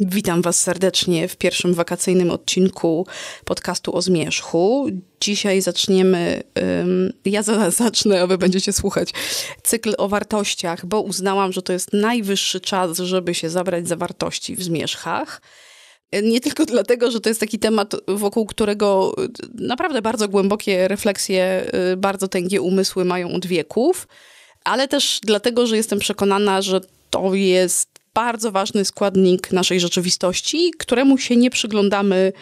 Witam Was serdecznie w pierwszym wakacyjnym odcinku podcastu o zmierzchu. Dzisiaj zaczniemy, um, ja za, zacznę, a Wy będziecie słuchać, cykl o wartościach, bo uznałam, że to jest najwyższy czas, żeby się zabrać za wartości w zmierzchach. Nie tylko dlatego, że to jest taki temat, wokół którego y, naprawdę bardzo głębokie refleksje, y, bardzo tęgie umysły mają od wieków, ale też dlatego, że jestem przekonana, że to jest bardzo ważny składnik naszej rzeczywistości, któremu się nie przyglądamy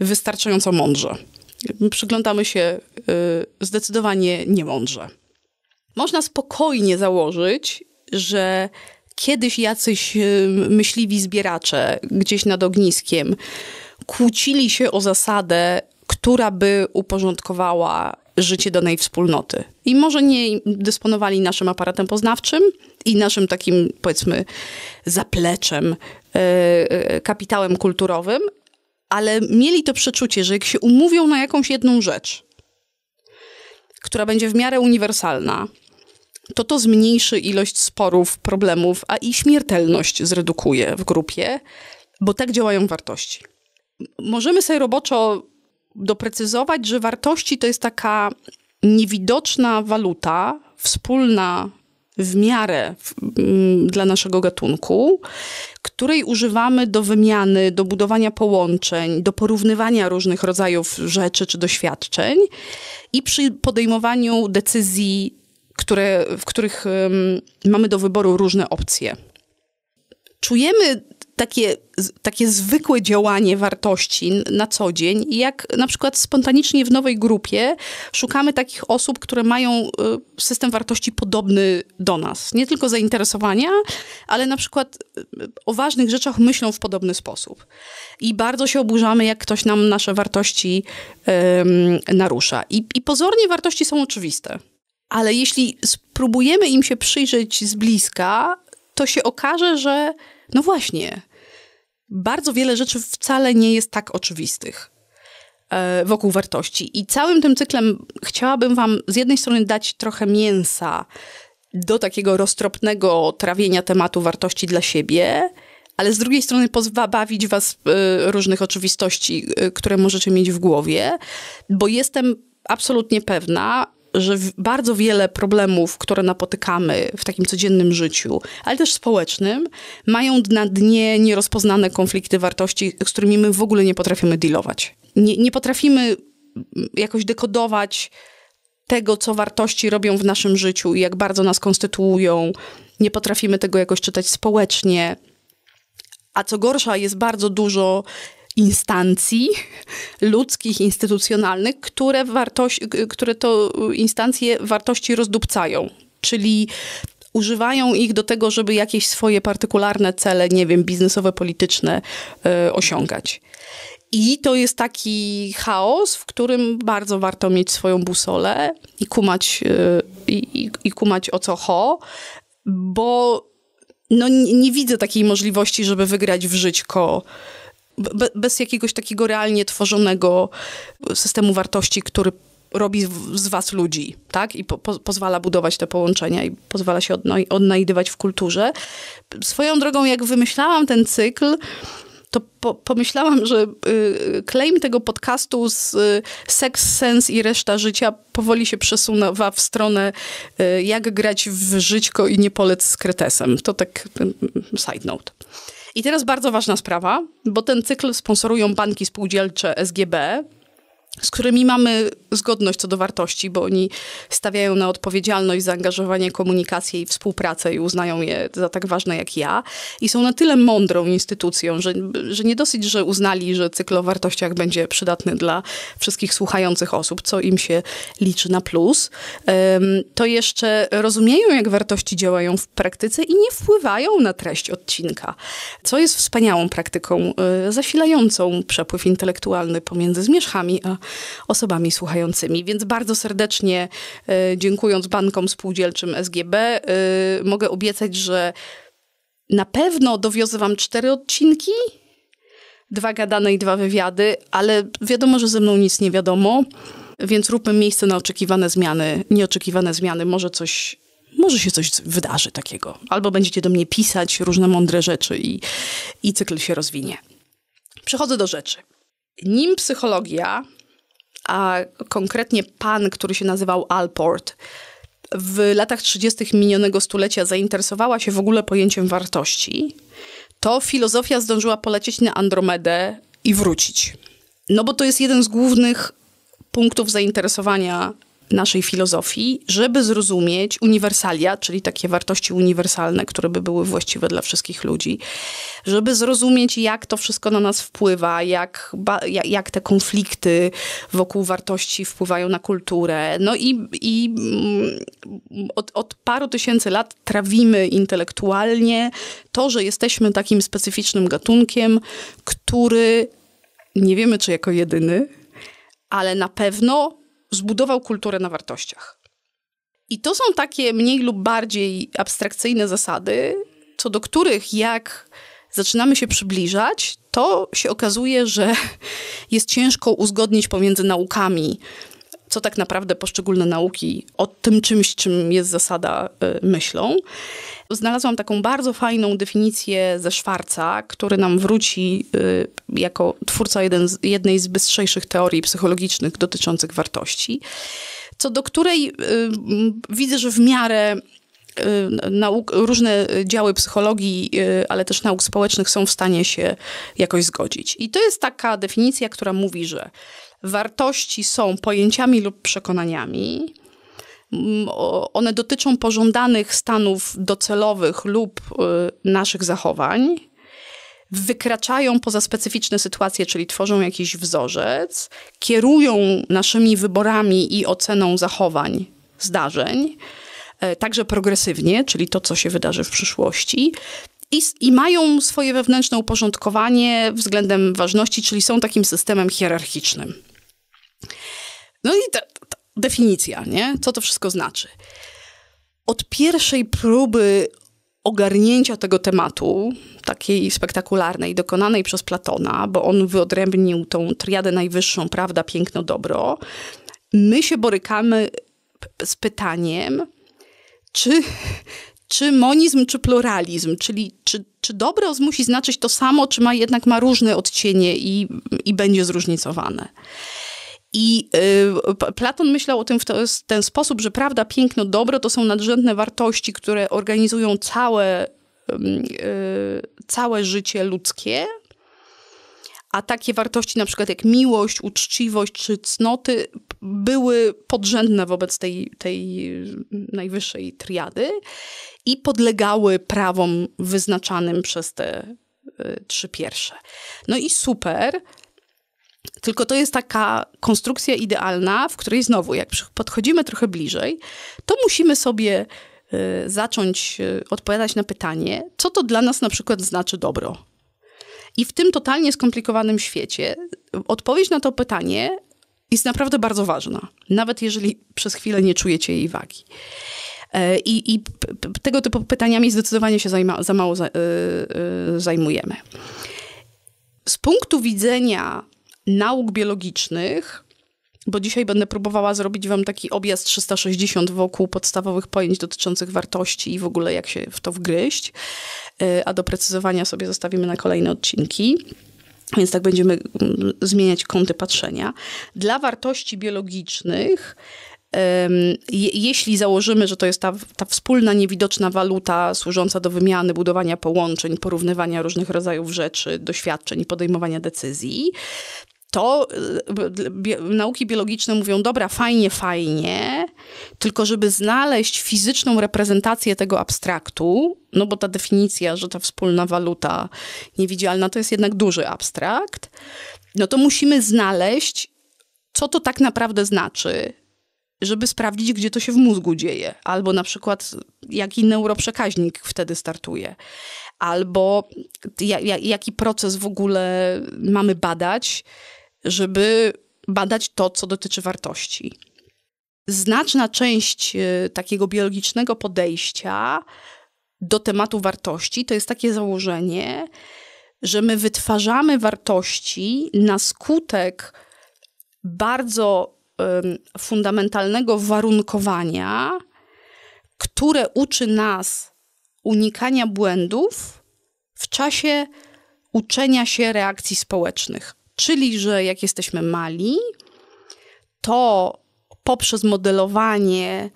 wystarczająco mądrze. Przyglądamy się y, zdecydowanie niemądrze. Można spokojnie założyć, że kiedyś jacyś y, myśliwi zbieracze gdzieś nad ogniskiem kłócili się o zasadę, która by uporządkowała życie danej wspólnoty. I może nie dysponowali naszym aparatem poznawczym i naszym takim, powiedzmy, zapleczem, e, e, kapitałem kulturowym, ale mieli to przeczucie, że jak się umówią na jakąś jedną rzecz, która będzie w miarę uniwersalna, to to zmniejszy ilość sporów, problemów, a i śmiertelność zredukuje w grupie, bo tak działają wartości. Możemy sobie roboczo doprecyzować, że wartości to jest taka niewidoczna waluta, wspólna w miarę w, mm, dla naszego gatunku, której używamy do wymiany, do budowania połączeń, do porównywania różnych rodzajów rzeczy czy doświadczeń i przy podejmowaniu decyzji, które, w których mamy do wyboru różne opcje. Czujemy takie, takie zwykłe działanie wartości na co dzień i jak na przykład spontanicznie w nowej grupie szukamy takich osób, które mają y, system wartości podobny do nas. Nie tylko zainteresowania, ale na przykład y, o ważnych rzeczach myślą w podobny sposób. I bardzo się oburzamy, jak ktoś nam nasze wartości um, narusza. I, I pozornie wartości są oczywiste. Ale jeśli spróbujemy im się przyjrzeć z bliska, to się okaże, że no właśnie, bardzo wiele rzeczy wcale nie jest tak oczywistych e, wokół wartości. I całym tym cyklem chciałabym Wam z jednej strony dać trochę mięsa do takiego roztropnego trawienia tematu wartości dla siebie, ale z drugiej strony pozwala bawić Was e, różnych oczywistości, e, które możecie mieć w głowie, bo jestem absolutnie pewna, że bardzo wiele problemów, które napotykamy w takim codziennym życiu, ale też społecznym, mają na dnie nierozpoznane konflikty wartości, z którymi my w ogóle nie potrafimy dealować. Nie, nie potrafimy mm, jakoś dekodować tego, co wartości robią w naszym życiu i jak bardzo nas konstytuują. Nie potrafimy tego jakoś czytać społecznie. A co gorsza, jest bardzo dużo instancji ludzkich, instytucjonalnych, które, wartości, które to y, instancje wartości rozdupcają. Czyli używają ich do tego, żeby jakieś swoje partykularne cele, nie wiem, biznesowe, polityczne y, osiągać. I to jest taki chaos, w którym bardzo warto mieć swoją busolę i kumać, y, i, i kumać o co ho, bo no, nie, nie widzę takiej możliwości, żeby wygrać w żyćko be, bez jakiegoś takiego realnie tworzonego systemu wartości, który robi z was ludzi, tak? I po, po, pozwala budować te połączenia i pozwala się odnajdywać w kulturze. Swoją drogą, jak wymyślałam ten cykl, to po, pomyślałam, że y, y claim tego podcastu z y, Sex, Sens i reszta życia powoli się przesuwa w stronę y, jak grać w żyćko i nie polec z kretesem. To tak y, side note. I teraz bardzo ważna sprawa, bo ten cykl sponsorują banki spółdzielcze SGB, z którymi mamy zgodność co do wartości, bo oni stawiają na odpowiedzialność, zaangażowanie, komunikację i współpracę i uznają je za tak ważne jak ja. I są na tyle mądrą instytucją, że, że nie dosyć, że uznali, że cykl o wartościach będzie przydatny dla wszystkich słuchających osób, co im się liczy na plus, to jeszcze rozumieją, jak wartości działają w praktyce i nie wpływają na treść odcinka, co jest wspaniałą praktyką, e, zasilającą przepływ intelektualny pomiędzy zmierzchami a osobami słuchającymi. Więc bardzo serdecznie e, dziękując bankom spółdzielczym SGB, e, mogę obiecać, że na pewno dowiozę wam cztery odcinki, dwa gadane i dwa wywiady, ale wiadomo, że ze mną nic nie wiadomo, więc róbmy miejsce na oczekiwane zmiany, nieoczekiwane zmiany, może coś może się coś wydarzy takiego. Albo będziecie do mnie pisać różne mądre rzeczy i, i cykl się rozwinie. Przechodzę do rzeczy. Nim psychologia a konkretnie pan, który się nazywał Alport, w latach 30. minionego stulecia zainteresowała się w ogóle pojęciem wartości, to filozofia zdążyła polecieć na Andromedę i wrócić. No bo to jest jeden z głównych punktów zainteresowania naszej filozofii, żeby zrozumieć uniwersalia, czyli takie wartości uniwersalne, które by były właściwe dla wszystkich ludzi, żeby zrozumieć, jak to wszystko na nas wpływa, jak, jak te konflikty wokół wartości wpływają na kulturę. No i, i mm, od, od paru tysięcy lat trawimy intelektualnie to, że jesteśmy takim specyficznym gatunkiem, który nie wiemy, czy jako jedyny, ale na pewno zbudował kulturę na wartościach. I to są takie mniej lub bardziej abstrakcyjne zasady, co do których jak zaczynamy się przybliżać, to się okazuje, że jest ciężko uzgodnić pomiędzy naukami co tak naprawdę poszczególne nauki o tym czymś, czym jest zasada y, myślą. Znalazłam taką bardzo fajną definicję ze Szwarca, który nam wróci y, jako twórca jeden z, jednej z bystrzejszych teorii psychologicznych dotyczących wartości, co do której y, widzę, że w miarę Nauk, różne działy psychologii, ale też nauk społecznych są w stanie się jakoś zgodzić. I to jest taka definicja, która mówi, że wartości są pojęciami lub przekonaniami. Mm, one dotyczą pożądanych stanów docelowych lub y, naszych zachowań. Wykraczają poza specyficzne sytuacje, czyli tworzą jakiś wzorzec, kierują naszymi wyborami i oceną zachowań, zdarzeń, e, także progresywnie, czyli to, co się wydarzy w przyszłości, i, i, mają swoje wewnętrzne uporządkowanie względem ważności, czyli są takim systemem hierarchicznym. No i ta, ta definicja, nie? Co to wszystko znaczy? Od pierwszej próby ogarnięcia tego tematu, takiej spektakularnej, dokonanej przez Platona, bo on wyodrębnił tą triadę najwyższą, prawda, piękno, dobro, my się borykamy z pytaniem, czy, czy monizm, czy pluralizm, czyli czy, czy dobro musi znaczyć to samo, czy ma jednak ma różne odcienie i, i będzie zróżnicowane. I y, Platon myślał o tym w to, ten sposób, że prawda, piękno, dobro to są nadrzędne wartości, które organizują całe, y, całe życie ludzkie. A takie wartości, na przykład jak miłość, uczciwość czy cnoty, były podrzędne wobec tej, tej najwyższej triady i podlegały prawom wyznaczanym przez te y, trzy pierwsze. No i super, tylko to jest taka konstrukcja idealna, w której znowu, jak podchodzimy trochę bliżej, to musimy sobie y, zacząć y, odpowiadać na pytanie, co to dla nas na przykład znaczy dobro. I w tym totalnie skomplikowanym świecie y, odpowiedź na to pytanie jest naprawdę bardzo ważna, nawet jeżeli przez chwilę nie czujecie jej wagi. E, I, i tego typu pytaniami zdecydowanie się zajma, za mało zajmujemy. Z punktu widzenia nauk biologicznych, bo dzisiaj będę próbowała zrobić wam taki objazd 360 wokół podstawowych pojęć dotyczących wartości i w ogóle jak się w to wgryźć, y, a doprecyzowania sobie zostawimy na kolejne odcinki. Więc tak będziemy mm, zmieniać kąty patrzenia. Dla wartości biologicznych jeśli założymy, że to jest ta, ta, wspólna, niewidoczna waluta służąca do wymiany, budowania połączeń, porównywania różnych rodzajów rzeczy, doświadczeń i podejmowania decyzji, to y, nauki biologiczne mówią, dobra, fajnie, fajnie, tylko żeby znaleźć fizyczną reprezentację tego abstraktu, no bo ta definicja, że ta wspólna waluta niewidzialna to jest jednak duży abstrakt, no to musimy znaleźć, co to tak naprawdę znaczy, żeby sprawdzić, gdzie to się w mózgu dzieje, albo na przykład jaki neuroprzekaźnik wtedy startuje, albo jaki proces w ogóle mamy badać, żeby badać to, co dotyczy wartości. Znaczna część e, takiego biologicznego podejścia do tematu wartości to jest takie założenie, że my wytwarzamy wartości na skutek bardzo fundamentalnego warunkowania, które uczy nas unikania błędów w czasie uczenia się reakcji społecznych. Czyli, że jak jesteśmy mali, to poprzez modelowanie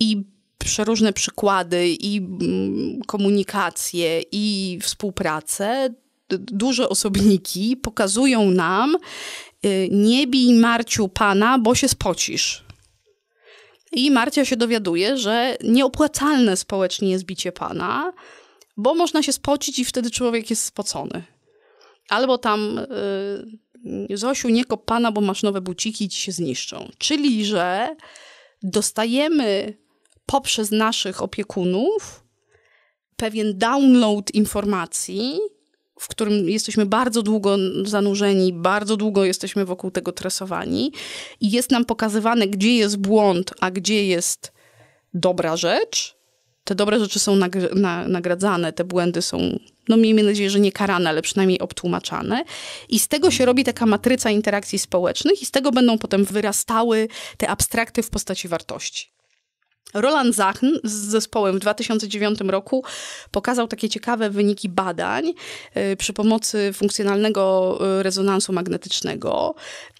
i przeróżne przykłady, i mm, komunikację, i współpracę, duże osobniki pokazują nam, y, nie bij Marciu pana, bo się spocisz. I Marcia się dowiaduje, że nieopłacalne społecznie jest bicie pana, bo można się spocić i wtedy człowiek jest spocony albo tam y, Zosiu, nie kop pana, bo masz nowe buciki ci się zniszczą. Czyli, że dostajemy poprzez naszych opiekunów pewien download informacji, w którym jesteśmy bardzo długo zanurzeni, bardzo długo jesteśmy wokół tego tresowani i jest nam pokazywane, gdzie jest błąd, a gdzie jest dobra rzecz, te dobre rzeczy są nagr na, nagradzane, te błędy są, no miejmy nadzieję, że nie karane, ale przynajmniej obtłumaczane. I z tego się robi taka matryca interakcji społecznych i z tego będą potem wyrastały te abstrakty w postaci wartości. Roland Zachn z zespołem w 2009 roku pokazał takie ciekawe wyniki badań y, przy pomocy funkcjonalnego y, rezonansu magnetycznego.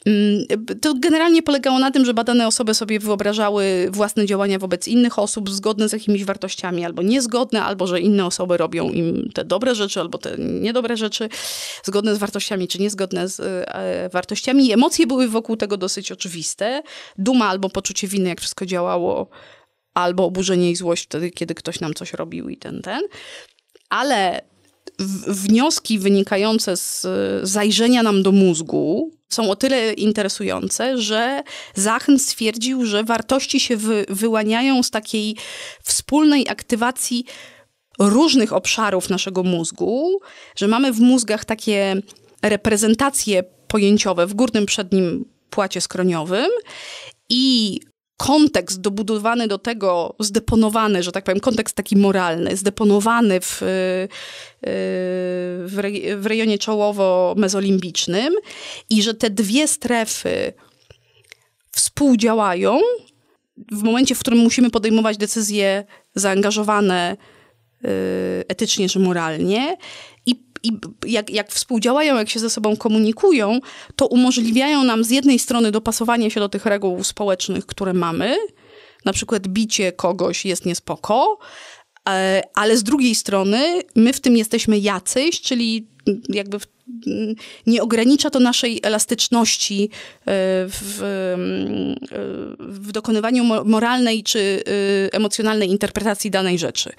Mm, to generalnie polegało na tym, że badane osoby sobie wyobrażały własne działania wobec innych osób zgodne z jakimiś wartościami, albo niezgodne, albo że inne osoby robią im te dobre rzeczy, albo te niedobre rzeczy, zgodne z wartościami, czy niezgodne z e, wartościami. I emocje były wokół tego dosyć oczywiste. Duma albo poczucie winy, jak wszystko działało albo oburzenie i złość wtedy, kiedy ktoś nam coś robił i ten, ten. Ale wnioski wynikające z zajrzenia nam do mózgu są o tyle interesujące, że Zachn stwierdził, że wartości się wy wyłaniają z takiej wspólnej aktywacji różnych obszarów naszego mózgu, że mamy w mózgach takie reprezentacje pojęciowe w górnym przednim płacie skroniowym i kontekst dobudowany do tego, zdeponowany, że tak powiem, kontekst taki moralny, zdeponowany w, y, y, w, re, w rejonie czołowo-mezolimbicznym i że te dwie strefy współdziałają w momencie, w którym musimy podejmować decyzje zaangażowane y, etycznie czy moralnie i jak, jak współdziałają, jak się ze sobą komunikują, to umożliwiają nam z jednej strony dopasowanie się do tych reguł społecznych, które mamy, na przykład bicie kogoś jest niespoko, E, ale z drugiej strony my w tym jesteśmy jacyś, czyli jakby w, nie ogranicza to naszej elastyczności e, w, w, dokonywaniu moralnej czy e, emocjonalnej interpretacji danej rzeczy.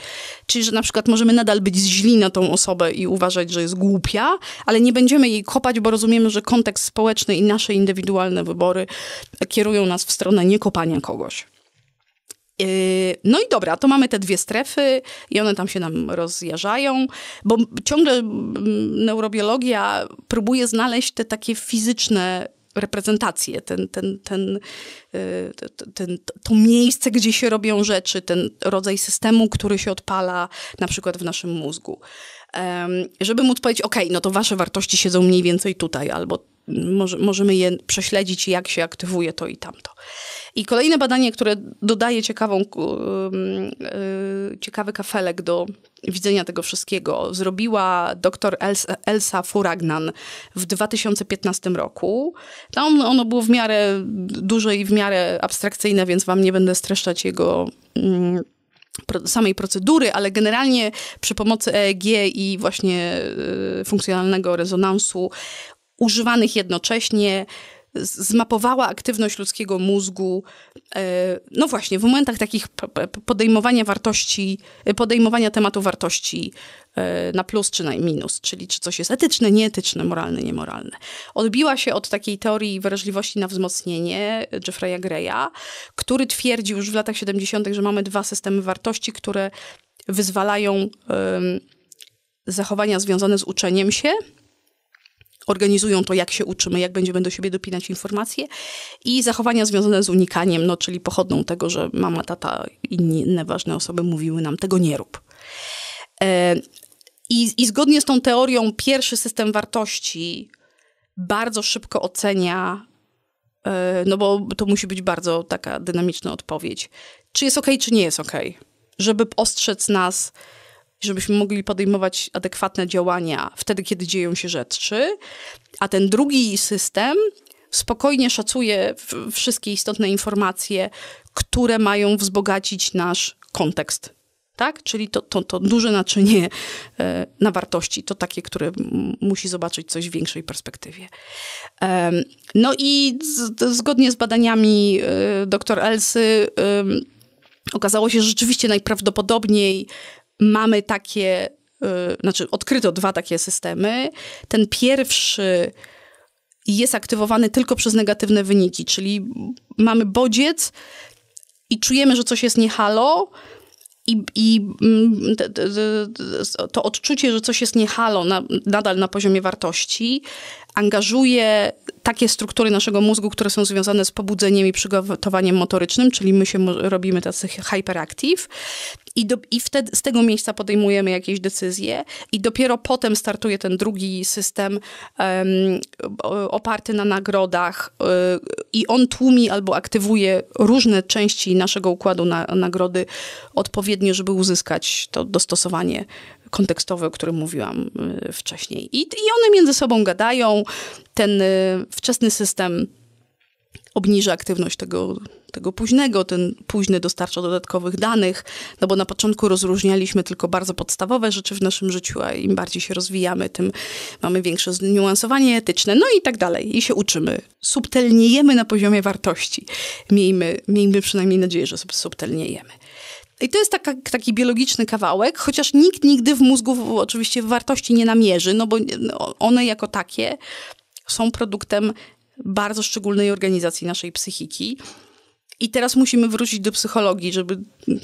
Czyli, że na przykład możemy nadal być źli na tą osobę i uważać, że jest głupia, ale nie będziemy jej kopać, bo rozumiemy, że kontekst społeczny i nasze indywidualne wybory kierują nas w stronę niekopania kogoś. Yy, no i dobra, to mamy te dwie strefy i one tam się nam rozjarzają, bo ciągle mm, neurobiologia próbuje znaleźć te takie fizyczne reprezentacje, ten, ten, ten, yy, ten, to miejsce, gdzie się robią rzeczy, ten rodzaj systemu, który się odpala na przykład w naszym mózgu. Żeby móc powiedzieć, ok, no to wasze wartości siedzą mniej więcej tutaj, albo może, możemy je prześledzić, jak się aktywuje to i tamto. I kolejne badanie, które dodaje ciekawą, y, ciekawy kafelek do widzenia tego wszystkiego, zrobiła doktor Elsa, Elsa Furagnan w 2015 roku. Tam ono było w miarę duże i w miarę abstrakcyjne, więc wam nie będę streszczać jego mm, samej procedury, ale generalnie przy pomocy EEG i właśnie y, funkcjonalnego rezonansu używanych jednocześnie, zmapowała aktywność ludzkiego mózgu, e, no właśnie, w momentach takich podejmowania wartości, e, podejmowania tematu wartości e, na plus czy na minus, czyli czy coś jest etyczne, nieetyczne, moralne, niemoralne. Odbiła się od takiej teorii wrażliwości na wzmocnienie Jeffreya Greya, który twierdził już w latach 70., że mamy dwa systemy wartości, które wyzwalają um, zachowania związane z uczeniem się – organizują to, jak się uczymy, jak będziemy do siebie dopinać informacje i zachowania związane z unikaniem, no, czyli pochodną tego, że mama, tata i inne ważne osoby mówiły nam, tego nie rób. E, I, I zgodnie z tą teorią, pierwszy system wartości bardzo szybko ocenia, e, no bo to musi być bardzo taka dynamiczna odpowiedź, czy jest ok, czy nie jest ok, żeby ostrzec nas żebyśmy mogli podejmować adekwatne działania wtedy, kiedy dzieją się rzeczy, a ten drugi system spokojnie szacuje wszystkie istotne informacje, które mają wzbogacić nasz kontekst. Tak? Czyli to, to, to duże naczynie e, na wartości, to takie, które musi zobaczyć coś w większej perspektywie. No i zgodnie z badaniami e, dr Elsy, Okazało się, że rzeczywiście najprawdopodobniej mamy takie, y, znaczy odkryto dwa takie systemy. Ten pierwszy jest aktywowany tylko przez negatywne wyniki, czyli mamy bodziec i czujemy, że coś jest nie halo, i, i mm, to odczucie, że coś jest niehalo na, nadal na poziomie wartości, angażuje takie struktury naszego mózgu, które są związane z pobudzeniem i przygotowaniem motorycznym, czyli my się robimy tacy hyperactive i, do, i wtedy z tego miejsca podejmujemy jakieś decyzje i dopiero potem startuje ten drugi system um, oparty na nagrodach y, i on tłumi albo aktywuje różne części naszego układu na, nagrody odpowiednio, żeby uzyskać to dostosowanie kontekstowy, o którym mówiłam y, wcześniej. I, I one między sobą gadają. Ten y, wczesny system obniża aktywność tego, tego późnego, ten późny dostarcza dodatkowych danych, no bo na początku rozróżnialiśmy tylko bardzo podstawowe rzeczy w naszym życiu, a im bardziej się rozwijamy, tym mamy większe zniuansowanie etyczne, no i tak dalej. I się uczymy. Subtelniejemy na poziomie wartości. Miejmy, miejmy przynajmniej nadzieję, że subtelniejemy. I to jest taka, taki biologiczny kawałek, chociaż nikt nigdy w mózgu oczywiście wartości nie namierzy, no bo no, one jako takie są produktem bardzo szczególnej organizacji naszej psychiki. I teraz musimy wrócić do psychologii, żeby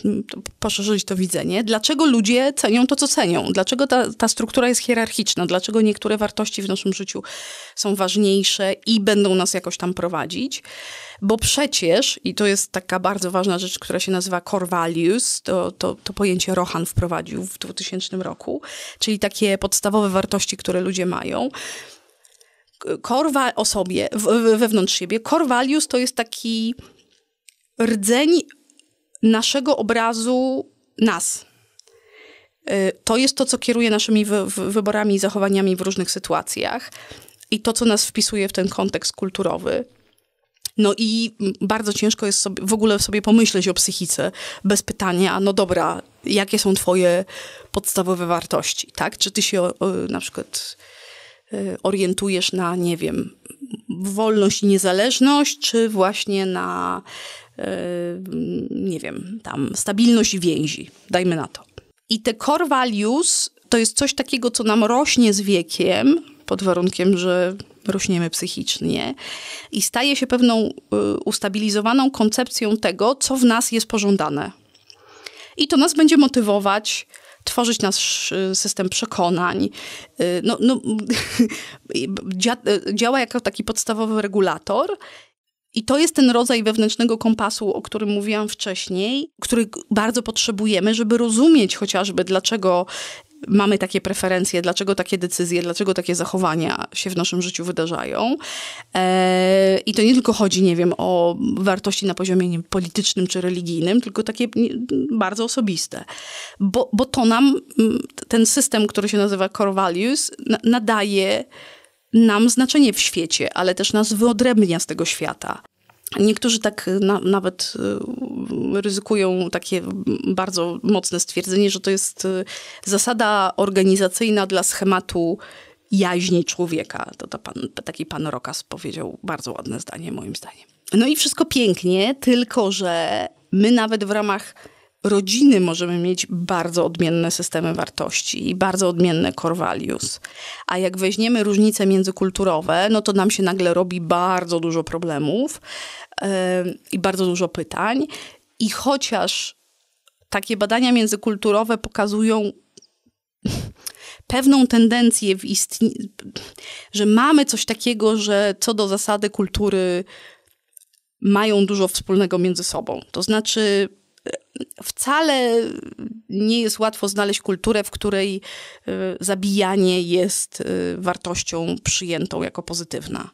mm, poszerzyć to widzenie. Dlaczego ludzie cenią to, co cenią? Dlaczego ta, ta struktura jest hierarchiczna? Dlaczego niektóre wartości w naszym życiu są ważniejsze i będą nas jakoś tam prowadzić? Bo przecież, i to jest taka bardzo ważna rzecz, która się nazywa core values, to, to, to pojęcie Rohan wprowadził w 2000 roku, czyli takie podstawowe wartości, które ludzie mają korwa o sobie, wewnątrz siebie. Core values to jest taki rdzeń naszego obrazu nas. Y, to jest to, co kieruje naszymi wy wyborami i zachowaniami w różnych sytuacjach i to, co nas wpisuje w ten kontekst kulturowy. No i bardzo ciężko jest sobie, w ogóle sobie pomyśleć o psychice bez pytania, no dobra, jakie są twoje podstawowe wartości, tak? Czy ty się na przykład y, orientujesz na, nie wiem, wolność i niezależność, czy właśnie na Yy, nie wiem, tam stabilność więzi, dajmy na to. I te core values to jest coś takiego, co nam rośnie z wiekiem, pod warunkiem, że rośniemy psychicznie i staje się pewną yy, ustabilizowaną koncepcją tego, co w nas jest pożądane. I to nas będzie motywować tworzyć nasz y, system przekonań. Y, no, no, y, działa jako taki podstawowy regulator i to jest ten rodzaj wewnętrznego kompasu, o którym mówiłam wcześniej, który bardzo potrzebujemy, żeby rozumieć chociażby, dlaczego mamy takie preferencje, dlaczego takie decyzje, dlaczego takie zachowania się w naszym życiu wydarzają. Eee, I to nie tylko chodzi, nie wiem, o wartości na poziomie wiem, politycznym czy religijnym, tylko takie nie, bardzo osobiste. Bo, bo to nam mm, ten system, który się nazywa core values, na, nadaje nam znaczenie w świecie, ale też nas wyodrębnia z tego świata. Niektórzy tak y, na, nawet y, ryzykują takie bardzo mocne stwierdzenie, że to jest y, zasada organizacyjna dla schematu jaźni człowieka. To, to pan, taki pan Rokas powiedział bardzo ładne zdanie, moim zdaniem. No i wszystko pięknie, tylko że my nawet w ramach rodziny możemy mieć bardzo odmienne systemy wartości i bardzo odmienne core values. A jak weźmiemy różnice międzykulturowe, no to nam się nagle robi bardzo dużo problemów yy, i bardzo dużo pytań. I chociaż takie badania międzykulturowe pokazują pewną tendencję w istnieniu, że mamy coś takiego, że co do zasady kultury mają dużo wspólnego między sobą. To znaczy wcale nie jest łatwo znaleźć kulturę, w której y, zabijanie jest y, wartością przyjętą jako pozytywna.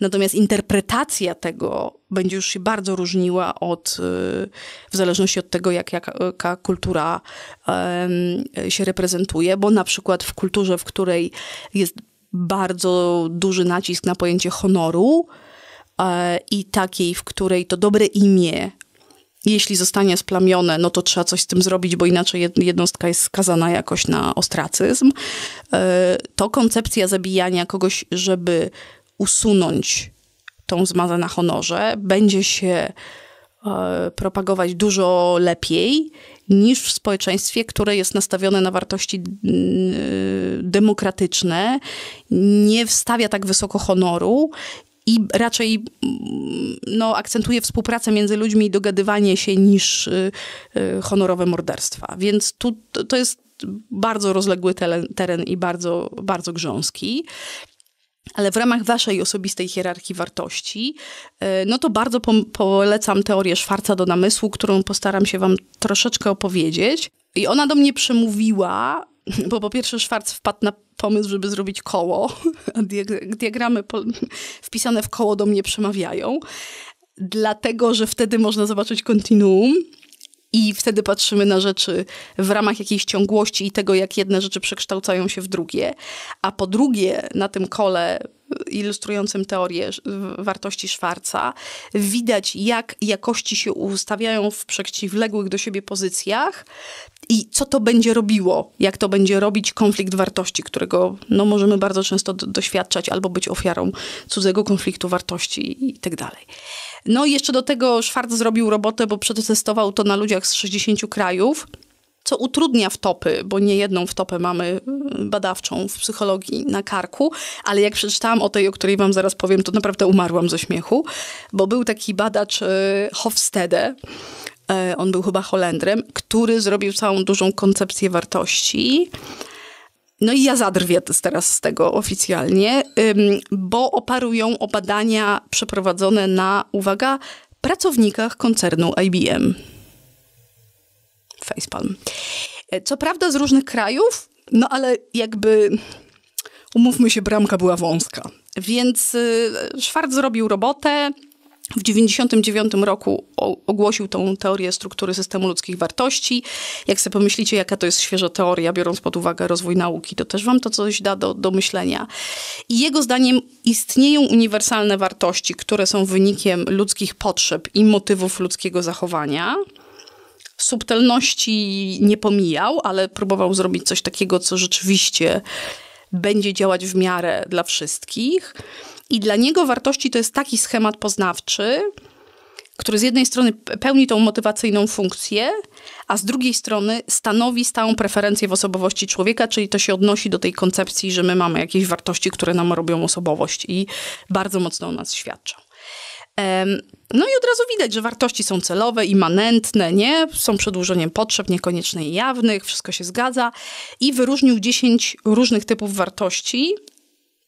Natomiast interpretacja tego będzie już się bardzo różniła od, y, w zależności od tego, jak, jaka kultura się reprezentuje, bo na przykład w kulturze, w której jest bardzo duży nacisk na pojęcie honoru, e, i takiej, w której to dobre imię jeśli zostanie splamione, no to trzeba coś z tym zrobić, bo inaczej jednostka jest skazana jakoś na ostracyzm. E, to koncepcja zabijania kogoś, żeby usunąć tą zmazę na honorze, będzie się e, propagować dużo lepiej niż w społeczeństwie, które jest nastawione na wartości demokratyczne, nie wstawia tak wysoko honoru i raczej mm, no, akcentuje współpracę między ludźmi i dogadywanie się niż y, y, honorowe morderstwa. Więc tu to jest bardzo rozległy teren, teren i bardzo, bardzo grząski. Ale w ramach waszej osobistej hierarchii wartości, y, no to bardzo po polecam teorię Szwarca do namysłu, którą postaram się wam troszeczkę opowiedzieć. I ona do mnie przemówiła bo po pierwsze Schwarz wpadł na pomysł, żeby zrobić koło. Diagramy wpisane w koło do mnie przemawiają, dlatego że wtedy można zobaczyć kontinuum i wtedy patrzymy na rzeczy w ramach jakiejś ciągłości i tego, jak jedne rzeczy przekształcają się w drugie. A po drugie, na tym kole ilustrującym teorię wartości Schwarza, widać jak jakości się ustawiają w przeciwległych do siebie pozycjach i co to będzie robiło, jak to będzie robić konflikt wartości, którego no, możemy bardzo często doświadczać albo być ofiarą cudzego konfliktu wartości i tak dalej. No i jeszcze do tego Schwarz zrobił robotę, bo przetestował to na ludziach z 60 krajów co utrudnia wtopy, bo nie jedną wtopę mamy mm, badawczą w psychologii na karku, ale jak przeczytałam o tej, o której wam zaraz powiem, to naprawdę umarłam ze śmiechu, bo był taki badacz e, Hofstede, e, on był chyba Holendrem, który zrobił całą dużą koncepcję wartości. No i ja zadrwię teraz z tego oficjalnie, bo oparł ją o badania przeprowadzone na, uwaga, pracownikach koncernu IBM facepalm. E, co prawda z różnych krajów, no ale jakby umówmy się, bramka była wąska. Więc y, Szwart zrobił robotę. W 1999 roku ogłosił tą teorię struktury systemu ludzkich wartości. Jak sobie pomyślicie, jaka to jest świeża teoria, biorąc pod uwagę rozwój nauki, to też wam to coś da do, do myślenia. I jego zdaniem istnieją uniwersalne wartości, które są wynikiem ludzkich potrzeb i motywów ludzkiego zachowania subtelności nie pomijał, ale próbował zrobić coś takiego, co rzeczywiście będzie działać w miarę dla wszystkich. I dla niego wartości to jest taki schemat poznawczy, który z jednej strony pełni tą motywacyjną funkcję, a z drugiej strony stanowi stałą preferencję w osobowości człowieka, czyli to się odnosi do tej koncepcji, że my mamy jakieś wartości, które nam robią osobowość i bardzo mocno o nas świadczą. No i od razu widać, że wartości są celowe, immanentne, nie? Są przedłużeniem potrzeb, niekoniecznie jawnych, wszystko się zgadza. I wyróżnił 10 różnych typów wartości,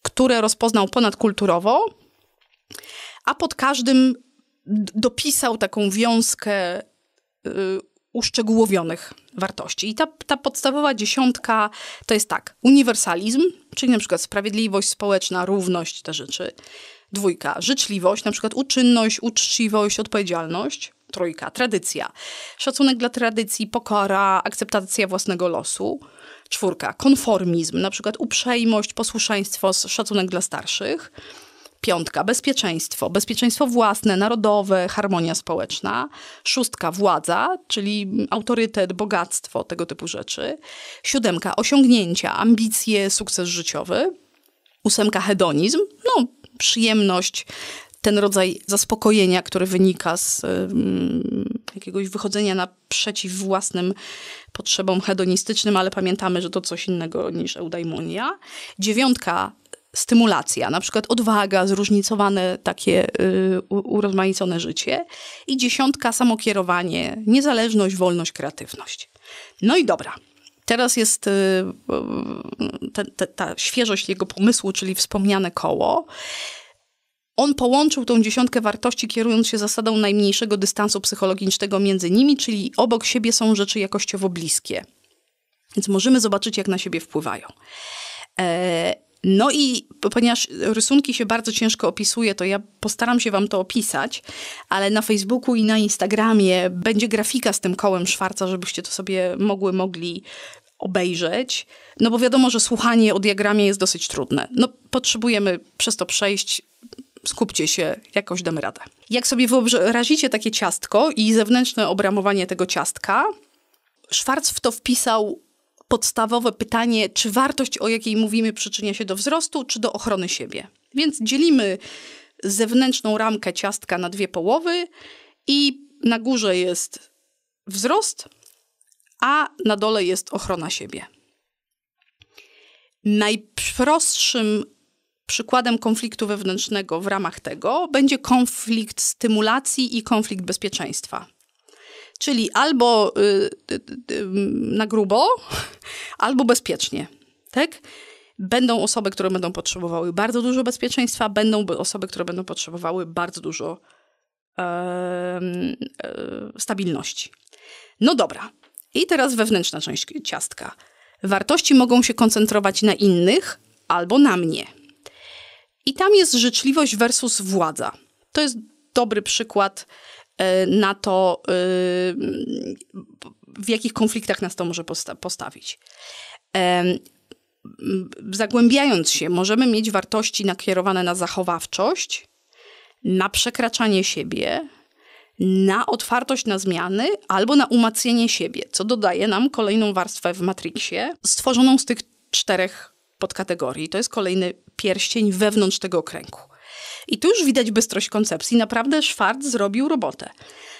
które rozpoznał ponadkulturowo, a pod każdym dopisał taką wiązkę y, uszczegółowionych wartości. I ta, ta podstawowa dziesiątka to jest tak: uniwersalizm, czyli na przykład sprawiedliwość społeczna, równość, te rzeczy. Dwójka, życzliwość, na przykład uczynność, uczciwość, odpowiedzialność. Trójka, tradycja, szacunek dla tradycji, pokora, akceptacja własnego losu. Czwórka, konformizm, na przykład uprzejmość, posłuszeństwo, szacunek dla starszych. Piątka, bezpieczeństwo. Bezpieczeństwo własne, narodowe, harmonia społeczna. Szóstka, władza, czyli autorytet, bogactwo, tego typu rzeczy. Siódemka, osiągnięcia, ambicje, sukces życiowy. Ósemka, hedonizm, no przyjemność, ten rodzaj zaspokojenia, który wynika z jakiegoś wychodzenia naprzeciw własnym potrzebom hedonistycznym, ale pamiętamy, że to coś innego niż eudaimonia. Dziewiątka stymulacja, na przykład odwaga, zróżnicowane takie y, urozmaicone życie. I dziesiątka samokierowanie, niezależność, wolność, kreatywność. No i dobra, Teraz jest y, ta, ta, ta świeżość jego pomysłu, czyli wspomniane koło. On połączył tą dziesiątkę wartości, kierując się zasadą najmniejszego dystansu psychologicznego między nimi, czyli obok siebie są rzeczy jakościowo bliskie. Więc możemy zobaczyć, jak na siebie wpływają. E, no i ponieważ rysunki się bardzo ciężko opisuje, to ja postaram się wam to opisać, ale na Facebooku i na Instagramie będzie grafika z tym kołem Szwarca, żebyście to sobie mogły, mogli obejrzeć. No bo wiadomo, że słuchanie o diagramie jest dosyć trudne. No potrzebujemy przez to przejść, skupcie się, jakoś damy radę. Jak sobie wyobrazicie takie ciastko i zewnętrzne obramowanie tego ciastka, Szwarc w to wpisał podstawowe pytanie, czy wartość, o jakiej mówimy, przyczynia się do wzrostu, czy do ochrony siebie. Więc dzielimy zewnętrzną ramkę ciastka na dwie połowy i na górze jest wzrost, a na dole jest ochrona siebie. Najprostszym przykładem konfliktu wewnętrznego w ramach tego będzie konflikt stymulacji i konflikt bezpieczeństwa. Czyli albo y, y, y, na grubo, albo bezpiecznie. Tak? Będą osoby, które będą potrzebowały bardzo dużo bezpieczeństwa, będą osoby, które będą potrzebowały bardzo dużo e, stabilności. No dobra. I teraz wewnętrzna część ciastka. Wartości mogą się koncentrować na innych albo na mnie. I tam jest życzliwość versus władza. To jest dobry przykład E, na to, e, w jakich konfliktach nas to może postawić. E, zagłębiając się, możemy mieć wartości nakierowane na zachowawczość, na przekraczanie siebie, na otwartość na zmiany albo na umacnianie siebie, co dodaje nam kolejną warstwę w matriksie, stworzoną z tych czterech podkategorii. To jest kolejny pierścień wewnątrz tego okręgu. I tu już widać bystrość koncepcji. Naprawdę Schwarz zrobił robotę.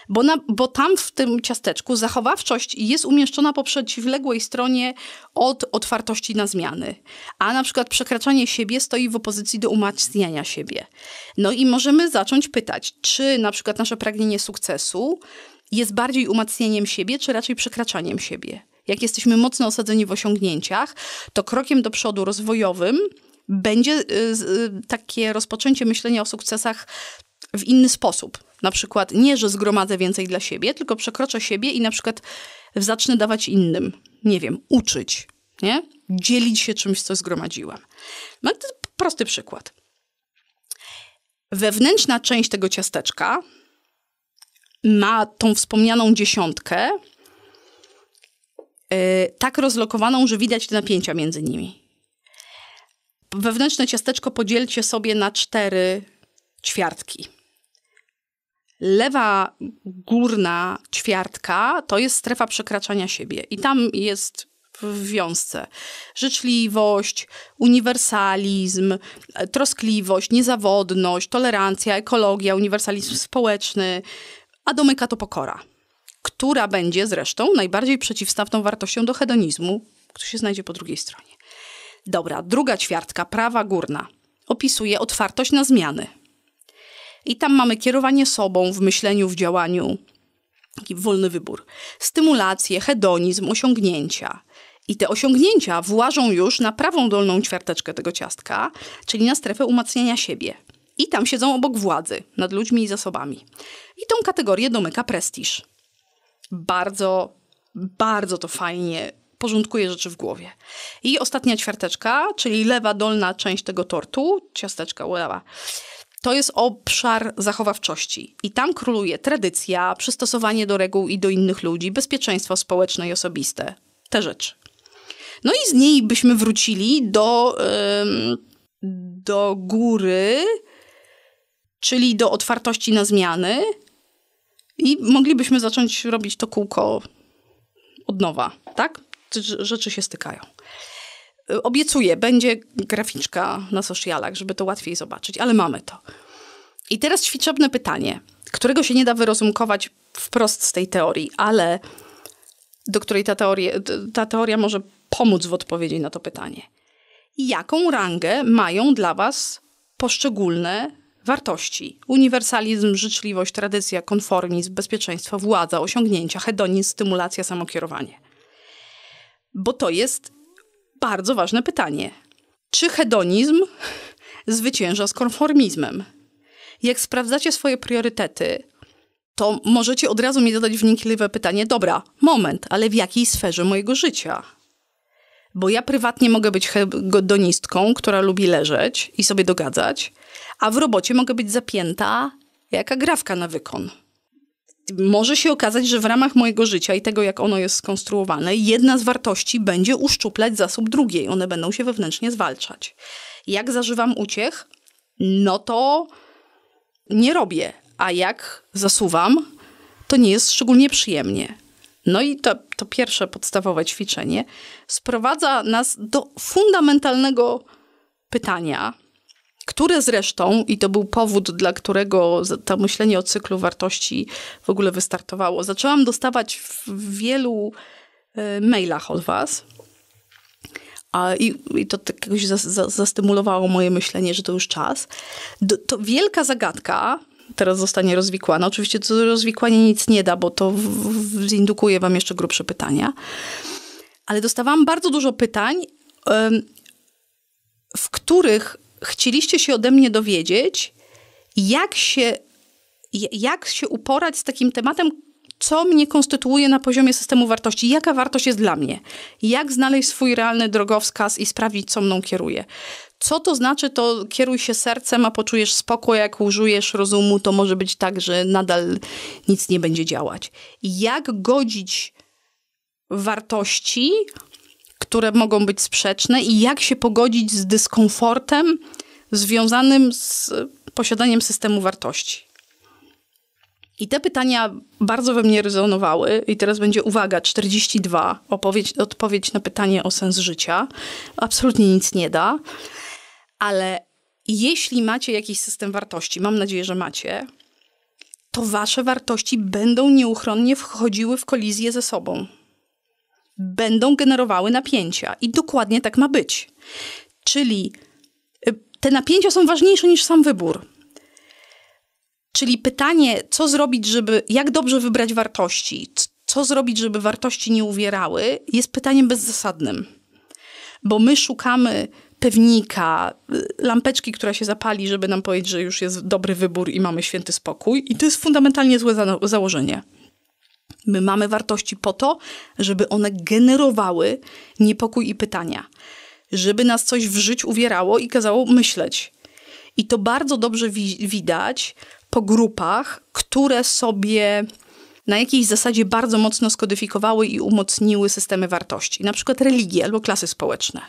Bo, na, bo tam w tym ciasteczku zachowawczość jest umieszczona po przeciwległej stronie od otwartości na zmiany. A na przykład przekraczanie siebie stoi w opozycji do umacniania siebie. No i możemy zacząć pytać, czy na przykład nasze pragnienie sukcesu jest bardziej umacnianiem siebie, czy raczej przekraczaniem siebie. Jak jesteśmy mocno osadzeni w osiągnięciach, to krokiem do przodu rozwojowym będzie y, y, takie rozpoczęcie myślenia o sukcesach w inny sposób. Na przykład nie, że zgromadzę więcej dla siebie, tylko przekroczę siebie i na przykład zacznę dawać innym. Nie wiem, uczyć, nie? Dzielić się czymś, co zgromadziłam. No to prosty przykład. Wewnętrzna część tego ciasteczka ma tą wspomnianą dziesiątkę, yy, tak rozlokowaną, że widać te napięcia między nimi. Wewnętrzne ciasteczko podzielcie sobie na cztery ćwiartki. Lewa górna ćwiartka to jest strefa przekraczania siebie i tam jest w wiązce. Życzliwość, uniwersalizm, troskliwość, niezawodność, tolerancja, ekologia, uniwersalizm społeczny, a domyka to pokora, która będzie zresztą najbardziej przeciwstawną wartością do hedonizmu, który się znajdzie po drugiej stronie. Dobra, druga ćwiartka, prawa górna, opisuje otwartość na zmiany. I tam mamy kierowanie sobą w myśleniu, w działaniu, taki wolny wybór, stymulację, hedonizm, osiągnięcia. I te osiągnięcia włażą już na prawą dolną ćwiarteczkę tego ciastka, czyli na strefę umacniania siebie. I tam siedzą obok władzy, nad ludźmi i zasobami. I tą kategorię domyka prestiż. Bardzo, bardzo to fajnie porządkuję rzeczy w głowie. I ostatnia ćwiarteczka, czyli lewa dolna część tego tortu, ciasteczka, ulewa. To jest obszar zachowawczości i tam króluje tradycja, przystosowanie do reguł i do innych ludzi, bezpieczeństwo społeczne i osobiste. Te rzeczy. No i z niej byśmy wrócili do, ym, do góry, czyli do otwartości na zmiany, i moglibyśmy zacząć robić to kółko od nowa, tak? rzeczy się stykają. Y, obiecuję, będzie graficzka na socialach, żeby to łatwiej zobaczyć, ale mamy to. I teraz ćwiczebne pytanie, którego się nie da wyrozumkować wprost z tej teorii, ale do której ta teoria, ta teoria może pomóc w odpowiedzi na to pytanie. Jaką rangę mają dla Was poszczególne wartości? Uniwersalizm, życzliwość, tradycja, konformizm, bezpieczeństwo, władza, osiągnięcia, hedonizm, stymulacja, samokierowanie. Bo to jest bardzo ważne pytanie. Czy hedonizm zwycięża z konformizmem? Jak sprawdzacie swoje priorytety, to możecie od razu mi zadać wnikliwe pytanie: dobra, moment, ale w jakiej sferze mojego życia? Bo ja prywatnie mogę być hedonistką, która lubi leżeć i sobie dogadzać, a w robocie mogę być zapięta jaka grawka na wykon może się okazać, że w ramach mojego życia i tego, jak ono jest skonstruowane, jedna z wartości będzie uszczuplać zasób drugiej. One będą się wewnętrznie zwalczać. Jak zażywam uciech? No to nie robię, a jak zasuwam, to nie jest szczególnie przyjemnie. No i to, to pierwsze podstawowe ćwiczenie sprowadza nas do fundamentalnego pytania, które zresztą, i to był powód, dla którego to myślenie o cyklu wartości w ogóle wystartowało, zaczęłam dostawać w wielu e, mailach od Was. A, i, i to tak jakoś zastymulowało moje myślenie, że to już czas. to wielka zagadka, teraz zostanie rozwikłana. Oczywiście to rozwikłanie nic nie da, bo to w, w, zindukuje wam jeszcze grubsze pytania. Ale dostawałam bardzo dużo pytań, w których chcieliście się ode mnie dowiedzieć, jak się, jak się uporać z takim tematem, co mnie konstytuuje na poziomie systemu wartości, jaka wartość jest dla mnie, jak znaleźć swój realny drogowskaz i sprawdzić, co mną kieruje. Co to znaczy, to kieruj się sercem, a poczujesz spokój, jak użyjesz rozumu, to może być tak, że nadal nic nie będzie działać. Jak godzić wartości, które mogą być sprzeczne, i jak się pogodzić z dyskomfortem, związanym z posiadaniem systemu wartości. I te pytania bardzo we mnie rezonowały. I teraz będzie uwaga, 42, opowiedź, odpowiedź na pytanie o sens życia. Absolutnie nic nie da, ale jeśli macie jakiś system wartości, mam nadzieję, że macie, to wasze wartości będą nieuchronnie wchodziły w kolizję ze sobą. Będą generowały napięcia i dokładnie tak ma być. Czyli te napięcia są ważniejsze niż sam wybór. Czyli pytanie, co zrobić, żeby, jak dobrze wybrać wartości, co zrobić, żeby wartości nie uwierały, jest pytaniem bezzasadnym. Bo my szukamy pewnika, lampeczki, która się zapali, żeby nam powiedzieć, że już jest dobry wybór i mamy święty spokój. I to jest fundamentalnie złe za założenie. My mamy wartości po to, żeby one generowały niepokój i pytania żeby nas coś w życiu uwierało i kazało myśleć. I to bardzo dobrze wi widać po grupach, które sobie na jakiejś zasadzie bardzo mocno skodyfikowały i umocniły systemy wartości, na przykład religie albo klasy społeczne.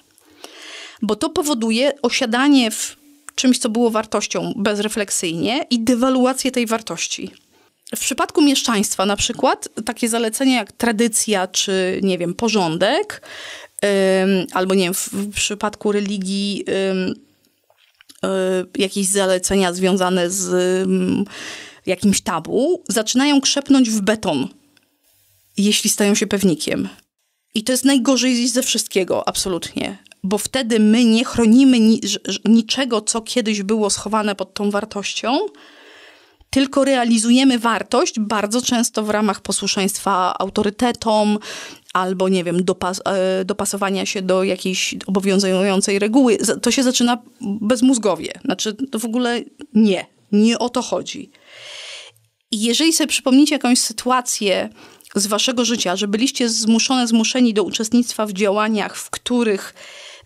Bo to powoduje osiadanie w czymś, co było wartością bezrefleksyjnie i dewaluację tej wartości. W przypadku mieszczaństwa na przykład takie zalecenia jak tradycja czy, nie wiem, porządek albo nie wiem, w, przypadku religii y, jakieś zalecenia związane z jakimś tabu, zaczynają krzepnąć w beton, jeśli stają się pewnikiem. I to jest najgorzej ze wszystkiego, absolutnie. Bo wtedy my nie chronimy niczego, co kiedyś było schowane pod tą wartością, tylko realizujemy wartość bardzo często w ramach posłuszeństwa autorytetom, albo nie wiem, dopas e, dopasowania się do jakiejś obowiązującej reguły. To się zaczyna bezmózgowie. Znaczy, to w ogóle nie. Nie o to chodzi. I jeżeli sobie przypomnicie jakąś sytuację z waszego życia, że byliście zmuszone, zmuszeni do uczestnictwa w działaniach, w których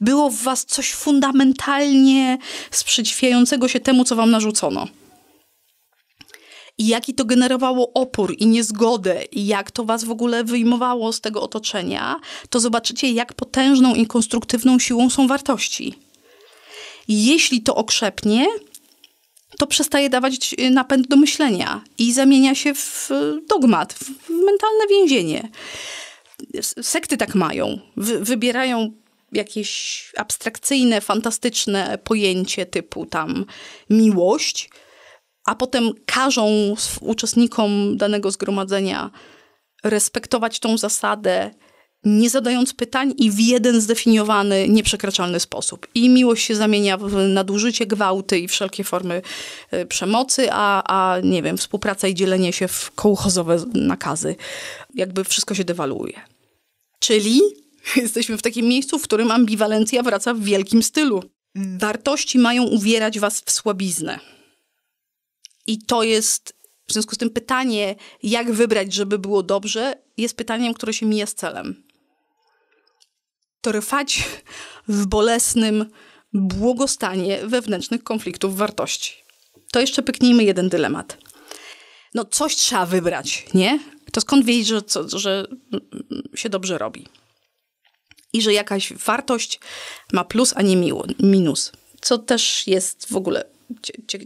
było w was coś fundamentalnie sprzeciwiającego się temu, co wam narzucono – i jaki to generowało opór i niezgodę, i jak to was w ogóle wyjmowało z tego otoczenia, to zobaczycie, jak potężną i konstruktywną siłą są wartości. Jeśli to okrzepnie, to przestaje dawać e, napęd do myślenia i zamienia się w e, dogmat, w mentalne więzienie. Sekty tak mają. Wy, wybierają jakieś abstrakcyjne, fantastyczne pojęcie typu tam miłość – a potem każą uczestnikom danego zgromadzenia respektować tą zasadę, nie zadając pytań i w jeden zdefiniowany, nieprzekraczalny sposób. I miłość się zamienia w nadużycie, gwałty i wszelkie formy y, przemocy, a, a nie wiem, współpraca i dzielenie się w kołchozowe nakazy. Jakby wszystko się dewaluuje. Czyli jesteśmy w takim miejscu, w którym ambiwalencja wraca w wielkim stylu. Mm. Wartości mają uwierać was w słabiznę i to jest w związku z tym pytanie, jak wybrać, żeby było dobrze, jest pytaniem, które się mija z celem. Trwać w bolesnym błogostanie wewnętrznych konfliktów wartości. To jeszcze pyknijmy jeden dylemat. No, coś trzeba wybrać, nie? To skąd wiedzieć, że, co, że się dobrze robi? I że jakaś wartość ma plus, a nie minus. Co też jest w ogóle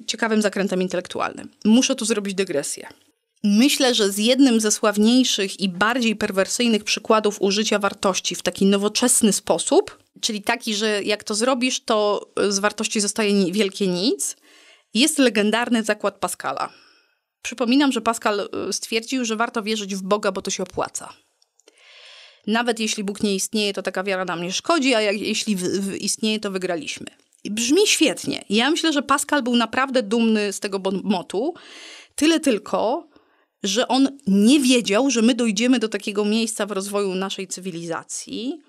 ciekawym zakrętem intelektualnym. Muszę tu zrobić dygresję. Myślę, że z jednym ze sławniejszych i bardziej perwersyjnych przykładów użycia wartości w taki nowoczesny sposób, czyli taki, że jak to zrobisz, to y, z wartości zostaje wielkie nic, jest legendarny zakład Pascala. Przypominam, że Pascal y, stwierdził, że warto wierzyć w Boga, bo to się opłaca. Nawet jeśli Bóg nie istnieje, to taka wiara nam nie szkodzi, a jak, jeśli w, w istnieje, to wygraliśmy. Brzmi świetnie. Ja myślę, że Pascal był naprawdę dumny z tego motu, Tyle tylko, że on nie wiedział, że my dojdziemy do takiego miejsca w rozwoju naszej cywilizacji,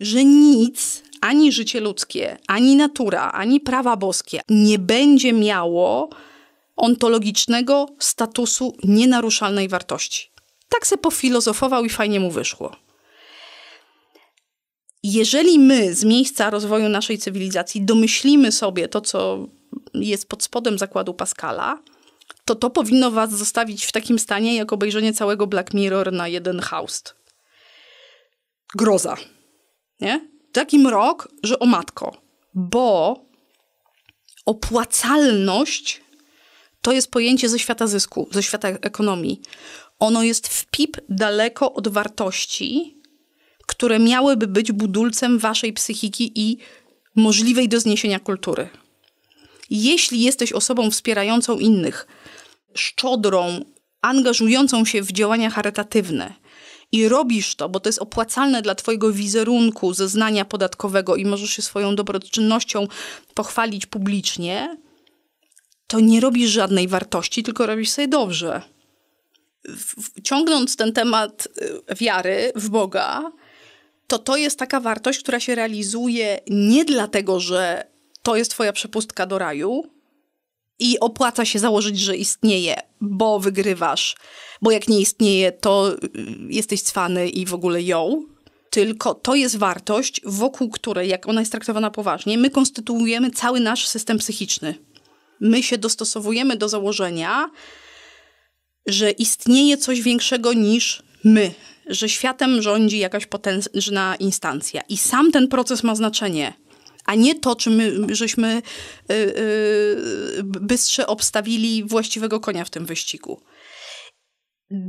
że nic, ani życie ludzkie, ani natura, ani prawa boskie nie będzie miało ontologicznego statusu nienaruszalnej wartości. Tak se pofilozofował i fajnie mu wyszło jeżeli my z miejsca rozwoju naszej cywilizacji domyślimy sobie to, co jest pod spodem zakładu Pascala, to to powinno was zostawić w takim stanie, jak obejrzenie całego Black Mirror na jeden haust. Groza. Nie? Taki mrok, że o matko. Bo opłacalność to jest pojęcie ze świata zysku, ze świata ekonomii. Ono jest w pip daleko od wartości, które miałyby być budulcem waszej psychiki i możliwej do zniesienia kultury. Jeśli jesteś osobą wspierającą innych, szczodrą, angażującą się w działania charytatywne i robisz to, bo to jest opłacalne dla twojego wizerunku, zeznania podatkowego i możesz się swoją dobroczynnością pochwalić publicznie, to nie robisz żadnej wartości, tylko robisz sobie dobrze. W, w, ciągnąc ten temat y, wiary w Boga, to to jest taka wartość, która się realizuje nie dlatego, że to jest twoja przepustka do raju i opłaca się założyć, że istnieje, bo wygrywasz, bo jak nie istnieje, to y, jesteś cwany i w ogóle ją, tylko to jest wartość, wokół której, jak ona jest traktowana poważnie, my konstytuujemy cały nasz system psychiczny. My się dostosowujemy do założenia, że istnieje coś większego niż my, że światem rządzi jakaś potężna instancja i sam ten proces ma znaczenie a nie to, czy my żeśmy yy, bystrze obstawili właściwego konia w tym wyścigu.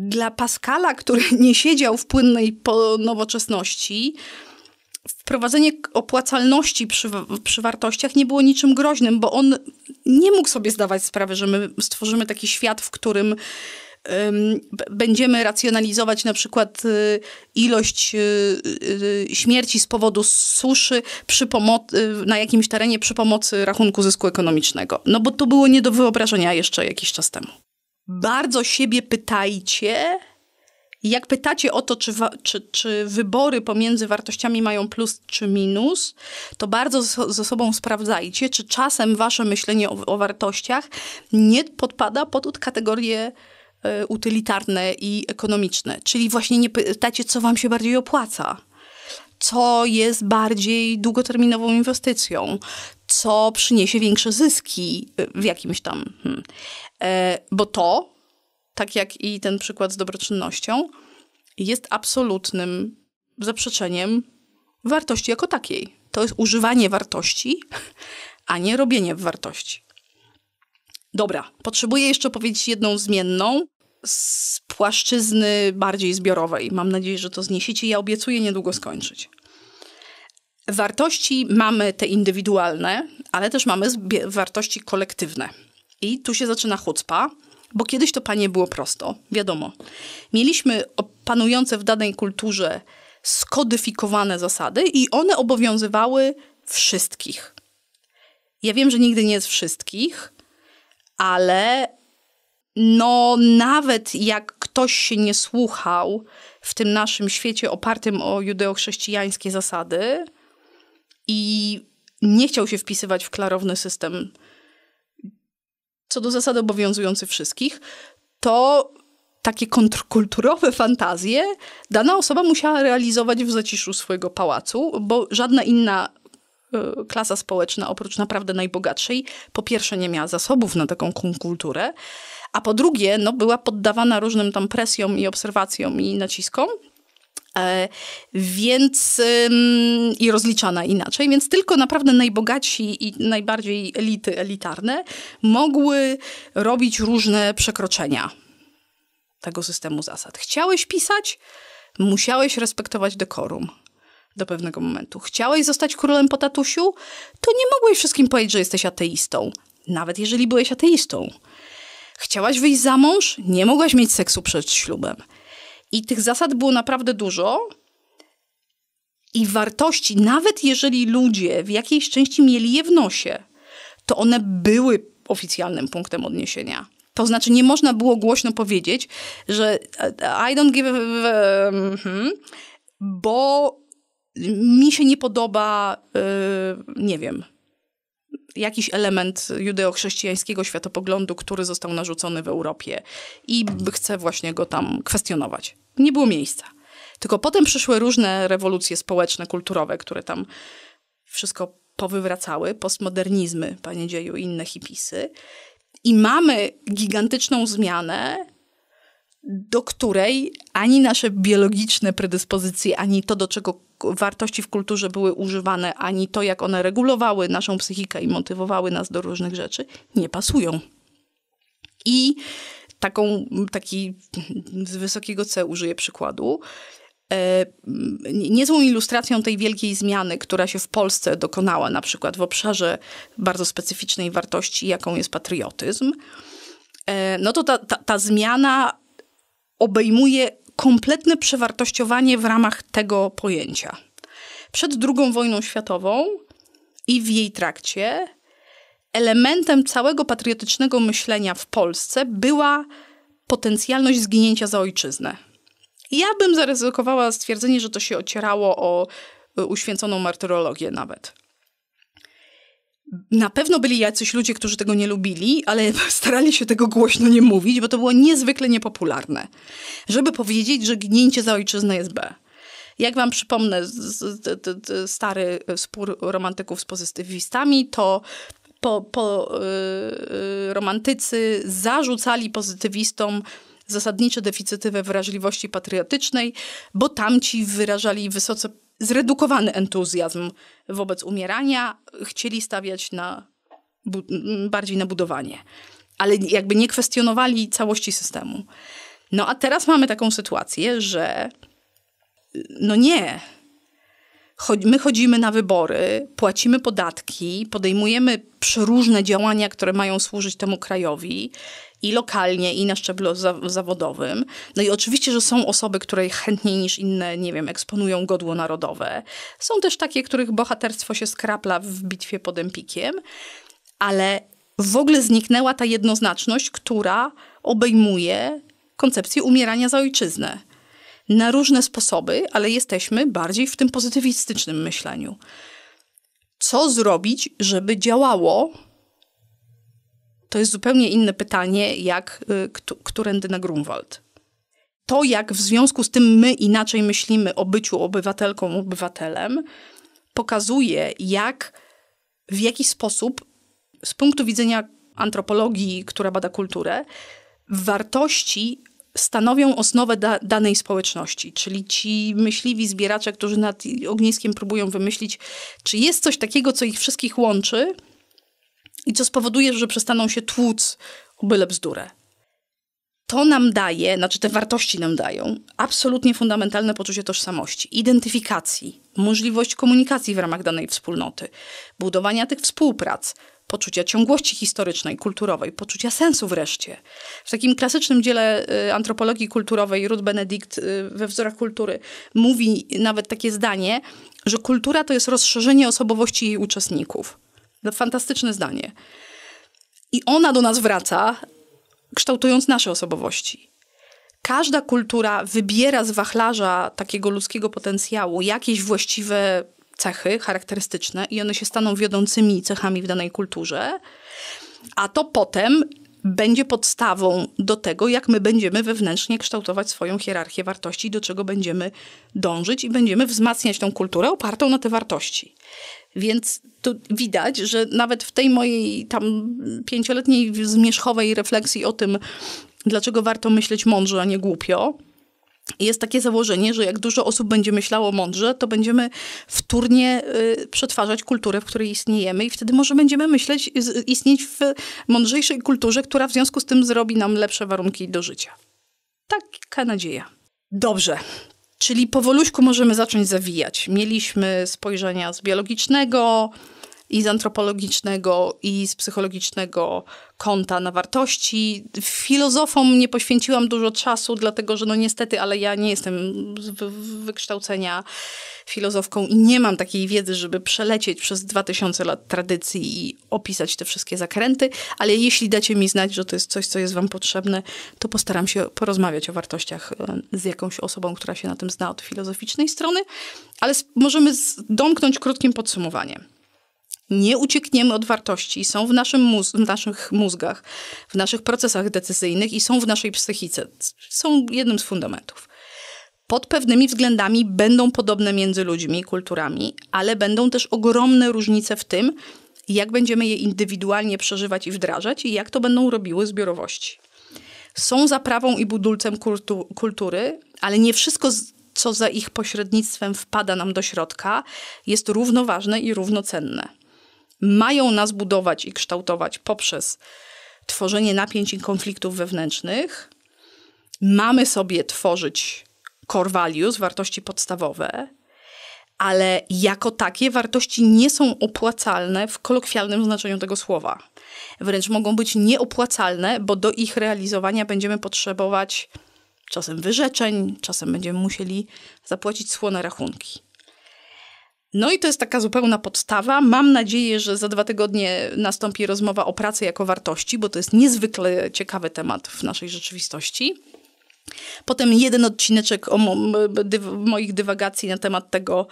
Dla Pascala, który nie siedział w płynnej nowoczesności, wprowadzenie opłacalności przy, przy wartościach nie było niczym groźnym, bo on nie mógł sobie zdawać sprawy, że my stworzymy taki świat, w którym będziemy racjonalizować na przykład y, ilość y, y, śmierci z powodu suszy przy pomo- na jakimś terenie przy pomocy rachunku zysku ekonomicznego. No bo to było nie do wyobrażenia jeszcze jakiś czas temu. Bardzo siebie pytajcie, jak pytacie o to, czy, czy, czy, wybory pomiędzy wartościami mają plus czy minus, to bardzo ze sobą sprawdzajcie, czy czasem wasze myślenie o, o wartościach nie podpada pod kategorię E, utylitarne i ekonomiczne. Czyli właśnie nie pytacie, co wam się bardziej opłaca, co jest bardziej długoterminową inwestycją, co przyniesie większe zyski e, w jakimś tam. Hmm. E, bo to, tak jak i ten przykład z dobroczynnością, jest absolutnym zaprzeczeniem wartości jako takiej. To jest używanie wartości, a nie robienie wartości. Dobra, potrzebuję jeszcze powiedzieć jedną zmienną z płaszczyzny bardziej zbiorowej. Mam nadzieję, że to zniesiecie. Ja obiecuję niedługo skończyć. Wartości mamy te indywidualne, ale też mamy wartości kolektywne. I tu się zaczyna chucpa, bo kiedyś to panie było prosto, wiadomo. Mieliśmy panujące w danej kulturze skodyfikowane zasady i one obowiązywały wszystkich. Ja wiem, że nigdy nie z wszystkich, ale no nawet jak ktoś się nie słuchał w tym naszym świecie opartym o judeochrześcijańskie zasady i nie chciał się wpisywać w klarowny system, co do zasady obowiązujący wszystkich, to takie kontrkulturowe fantazje dana osoba musiała realizować w zaciszu swojego pałacu, bo żadna inna E, klasa społeczna, oprócz naprawdę najbogatszej, po pierwsze nie miała zasobów na taką kulturę, a po drugie no, była poddawana różnym tam presjom i obserwacjom i naciskom. E, więc i rozliczana inaczej, więc tylko naprawdę najbogatsi i najbardziej elity elitarne mogły robić różne przekroczenia tego systemu zasad. Chciałeś pisać, musiałeś respektować dekorum do pewnego momentu. Chciałeś zostać królem po tatusiu? To nie mogłeś wszystkim powiedzieć, że jesteś ateistą, nawet jeżeli byłeś ateistą. Chciałaś wyjść za mąż? Nie mogłaś mieć seksu przed ślubem. I tych zasad było naprawdę dużo. I wartości, nawet jeżeli ludzie w jakiejś części mieli je w nosie, to one były oficjalnym punktem odniesienia. To znaczy, nie można było głośno powiedzieć, że e, e, I don't give a, hmm, bo mi się nie podoba, y, nie wiem, jakiś element judeochrześcijańskiego światopoglądu, który został narzucony w Europie i chcę właśnie go tam kwestionować. Nie było miejsca. Tylko potem przyszły różne rewolucje społeczne, kulturowe, które tam wszystko powywracały, postmodernizmy, panie dzieju, inne hipisy. I mamy gigantyczną zmianę, do której ani nasze biologiczne predyspozycje, ani to, do czego wartości w kulturze były używane, ani to, jak one regulowały naszą psychikę i motywowały nas do różnych rzeczy, nie pasują. I taką, taki z wysokiego C użyję przykładu. E, niezłą ilustracją tej wielkiej zmiany, która się w Polsce dokonała, na przykład w obszarze bardzo specyficznej wartości, jaką jest patriotyzm, e, no to ta, ta, ta zmiana obejmuje kompletne przewartościowanie w ramach tego pojęcia. Przed II wojną światową i w jej trakcie elementem całego patriotycznego myślenia w Polsce była potencjalność zginięcia za ojczyznę. Ja bym zaryzykowała stwierdzenie, że to się ocierało o y, uświęconą martyrologię nawet. Na pewno byli jacyś ludzie, którzy tego nie lubili, ale starali się tego głośno nie mówić, bo to było niezwykle niepopularne. Żeby powiedzieć, że gnięcie za ojczyznę jest B. Jak wam przypomnę z, z, z, stary spór romantyków z pozytywistami, to po, po yy, romantycy zarzucali pozytywistom zasadnicze deficyty we wrażliwości patriotycznej, bo tamci wyrażali wysoce zredukowany entuzjazm wobec umierania, chcieli stawiać na bardziej na budowanie, ale jakby nie kwestionowali całości systemu. No a teraz mamy taką sytuację, że no nie, my chodzimy na wybory, płacimy podatki, podejmujemy przeróżne działania, które mają służyć temu krajowi i lokalnie, i na szczeblu za zawodowym. No i oczywiście, że są osoby, które chętniej niż inne, nie wiem, eksponują godło narodowe. Są też takie, których bohaterstwo się skrapla w bitwie pod Empikiem, ale w ogóle zniknęła ta jednoznaczność, która obejmuje koncepcję umierania za ojczyznę na różne sposoby, ale jesteśmy bardziej w tym pozytywistycznym myśleniu. Co zrobić, żeby działało? To jest zupełnie inne pytanie, jak y, którędy na Grunwald. To, jak w związku z tym my inaczej myślimy o byciu obywatelką, obywatelem, pokazuje, jak w jaki sposób z punktu widzenia antropologii, która bada kulturę, wartości stanowią osnowę da danej społeczności, czyli ci myśliwi zbieracze, którzy nad ogniskiem próbują wymyślić, czy jest coś takiego, co ich wszystkich łączy i co spowoduje, że przestaną się tłuc o byle bzdurę. To nam daje, znaczy te wartości nam dają, absolutnie fundamentalne poczucie tożsamości, identyfikacji, możliwość komunikacji w ramach danej wspólnoty, budowania tych współprac, poczucia ciągłości historycznej, kulturowej, poczucia sensu wreszcie. W takim klasycznym dziele y, antropologii kulturowej Ruth Benedict y, we wzorach kultury mówi nawet takie zdanie, że kultura to jest rozszerzenie osobowości jej uczestników. To fantastyczne zdanie. I ona do nas wraca, kształtując nasze osobowości. Każda kultura wybiera z wachlarza takiego ludzkiego potencjału jakieś właściwe cechy charakterystyczne i one się staną wiodącymi cechami w danej kulturze, a to potem będzie podstawą do tego, jak my będziemy wewnętrznie kształtować swoją hierarchię wartości, do czego będziemy dążyć i będziemy wzmacniać tą kulturę opartą na te wartości. Więc tu widać, że nawet w tej mojej tam pięcioletniej zmierzchowej refleksji o tym, dlaczego warto myśleć mądrze, a nie głupio, jest takie założenie, że jak dużo osób będzie myślało mądrze, to będziemy wtórnie y, przetwarzać kulturę, w której istniejemy i wtedy może będziemy myśleć, istnieć w mądrzejszej kulturze, która w związku z tym zrobi nam lepsze warunki do życia. Taka nadzieja. Dobrze. Czyli powoluśku możemy zacząć zawijać. Mieliśmy spojrzenia z biologicznego, i z antropologicznego, i z psychologicznego kąta na wartości. Filozofom nie poświęciłam dużo czasu, dlatego że no niestety, ale ja nie jestem z wykształcenia filozofką i nie mam takiej wiedzy, żeby przelecieć przez 2000 lat tradycji i opisać te wszystkie zakręty, ale jeśli dacie mi znać, że to jest coś, co jest wam potrzebne, to postaram się porozmawiać o wartościach e, z jakąś osobą, która się na tym zna od filozoficznej strony, ale możemy domknąć krótkim podsumowaniem nie uciekniemy od wartości. Są w, naszym w naszych mózgach, w naszych procesach decyzyjnych i są w naszej psychice. Są jednym z fundamentów. Pod pewnymi względami będą podobne między ludźmi kulturami, ale będą też ogromne różnice w tym, jak będziemy je indywidualnie przeżywać i wdrażać i jak to będą robiły zbiorowości. Są zaprawą i budulcem kultu kultury, ale nie wszystko co za ich pośrednictwem wpada nam do środka, jest równoważne i równocenne mają nas budować i kształtować poprzez tworzenie napięć i konfliktów wewnętrznych. Mamy sobie tworzyć core values, wartości podstawowe, ale jako takie wartości nie są opłacalne w kolokwialnym znaczeniu tego słowa. Wręcz mogą być nieopłacalne, bo do ich realizowania będziemy potrzebować czasem wyrzeczeń, czasem będziemy musieli zapłacić słone rachunki. No i to jest taka zupełna podstawa. Mam nadzieję, że za dwa tygodnie nastąpi rozmowa o pracy jako wartości, bo to jest niezwykle ciekawy temat w naszej rzeczywistości. Potem jeden odcineczek o moich dywagacji na temat tego,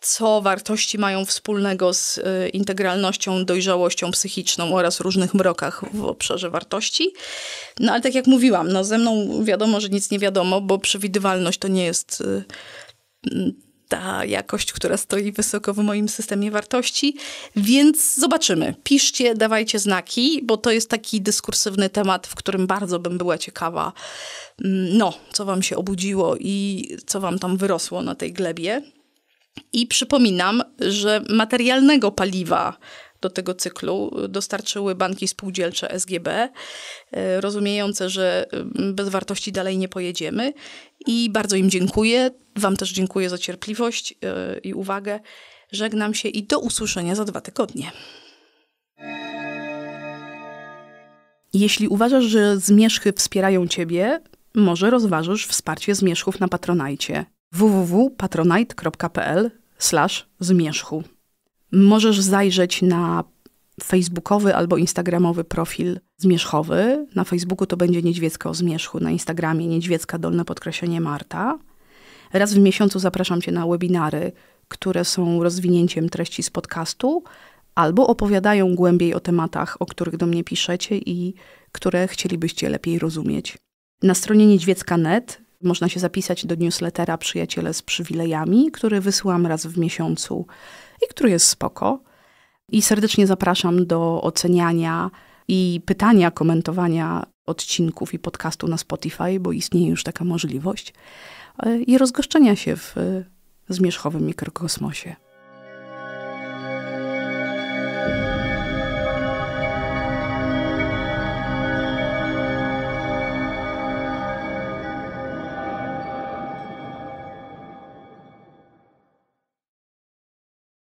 co wartości mają wspólnego z e, integralnością, dojrzałością psychiczną oraz różnych mrokach w obszarze wartości. No ale tak jak mówiłam, no ze mną wiadomo, że nic nie wiadomo, bo przewidywalność to nie jest e, ta jakość, która stoi wysoko w moim systemie wartości. Więc zobaczymy. Piszcie, dawajcie znaki, bo to jest taki dyskursywny temat, w którym bardzo bym była ciekawa, mm, no, co wam się obudziło i co wam tam wyrosło na tej glebie. I przypominam, że materialnego paliwa do tego cyklu dostarczyły banki spółdzielcze SGB, e, rozumiejące, że e, bez wartości dalej nie pojedziemy. I bardzo im dziękuję. Wam też dziękuję za cierpliwość e, i uwagę. Żegnam się i do usłyszenia za dwa tygodnie. Jeśli uważasz, że zmierzchy wspierają Ciebie, może rozważysz wsparcie zmierzchów na Patronajcie www.patronite.pl zmierzchu możesz zajrzeć na facebookowy albo instagramowy profil zmierzchowy. Na Facebooku to będzie Niedźwiecka o Zmierzchu, na Instagramie Niedźwiecka Dolne Podkreślenie Marta. Raz w miesiącu zapraszam Cię na webinary, które są rozwinięciem treści z podcastu albo opowiadają głębiej o tematach, o których do mnie piszecie i które chcielibyście lepiej rozumieć. Na stronie niedźwiecka.net można się zapisać do newslettera Przyjaciele z Przywilejami, który wysyłam raz w miesiącu i który jest spoko. I serdecznie zapraszam do oceniania i pytania, komentowania odcinków i podcastu na Spotify, bo istnieje już taka możliwość, e, i rozgoszczenia się w e, zmierzchowym mikrokosmosie.